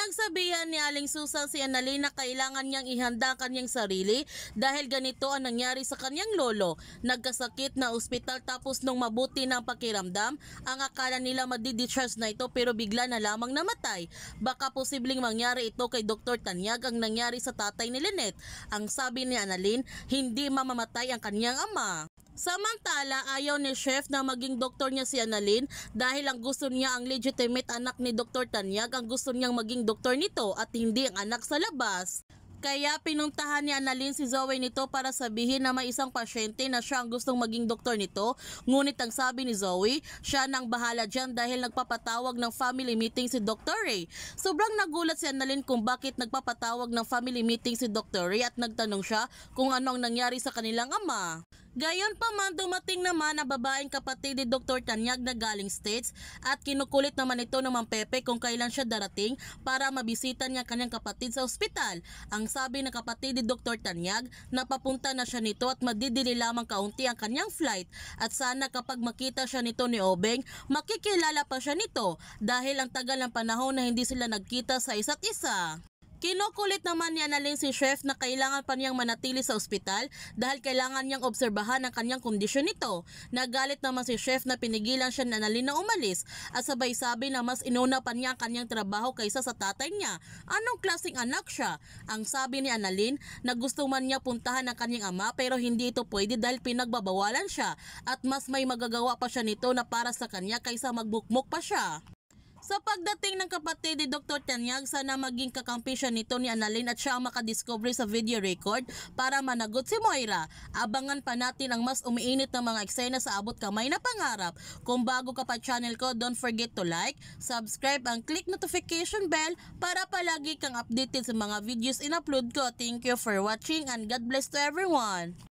Pinagsabihan ni Aling Susan si Annalyn na kailangan niyang ihanda ang kanyang sarili dahil ganito ang nangyari sa kanyang lolo. Nagkasakit na ospital tapos nung mabuti ng pakiramdam, ang akala nila madidischarge na ito pero bigla na lamang namatay. Baka posibleng mangyari ito kay Dr. Tanyag ang nangyari sa tatay ni Lynette. Ang sabi ni Annalyn, hindi mamamatay ang kanyang ama. Samantala, ayaw ni Chef na maging doktor niya si Annalyn dahil ang gusto niya ang legitimate anak ni Dr. Tanyag ang gusto niyang maging doktor nito at hindi ang anak sa labas. Kaya pinuntahan ni Annalyn si Zoe nito para sabihin na may isang pasyente na siya ang gustong maging doktor nito. Ngunit ang sabi ni Zoe, siya nang bahala dyan dahil nagpapatawag ng family meeting si Dr. Ray. Sobrang nagulat si Annalyn kung bakit nagpapatawag ng family meeting si Dr. Ray at nagtanong siya kung ano ang nangyari sa kanilang ama. Gayon pa man dumating naman ang babaeng kapatid ni Dr. Tanyag na galing States at kinukulit naman ito ng Pepe kung kailan siya darating para mabisita niya kanyang kapatid sa ospital. Ang sabi ng kapatid ni Dr. Tanyag, napapunta na siya nito at madidili lamang kaunti ang kanyang flight at sana kapag makita siya nito ni Obeng, makikilala pa siya nito dahil ang tagal ng panahon na hindi sila nagkita sa isa't isa. Kinukulit naman ni Analing si Chef na kailangan pa niyang manatili sa ospital dahil kailangan niyang obserbahan ang kanyang kondisyon nito. Nagalit naman si Chef na pinigilan siya ni Analing na umalis at sabay sabi na mas inuna pa niya ang kanyang trabaho kaysa sa tatay niya. Anong klaseng anak siya? Ang sabi ni Annalyn na gusto man niya puntahan ang kanyang ama pero hindi ito pwede dahil pinagbabawalan siya at mas may magagawa pa siya nito na para sa kanya kaysa magbukmok pa siya. Sa pagdating ng kapatid ni Dr. Tanyag, sana maging kakampi siya nito ni Annalyn at siya ang makadiscovery sa video record para managot si Moira. Abangan pa natin ang mas umiinit na mga eksena sa abot kamay na pangarap. Kung bago ka pa channel ko, don't forget to like, subscribe, and click notification bell para palagi kang updated sa mga videos in-upload ko. Thank you for watching and God bless to everyone!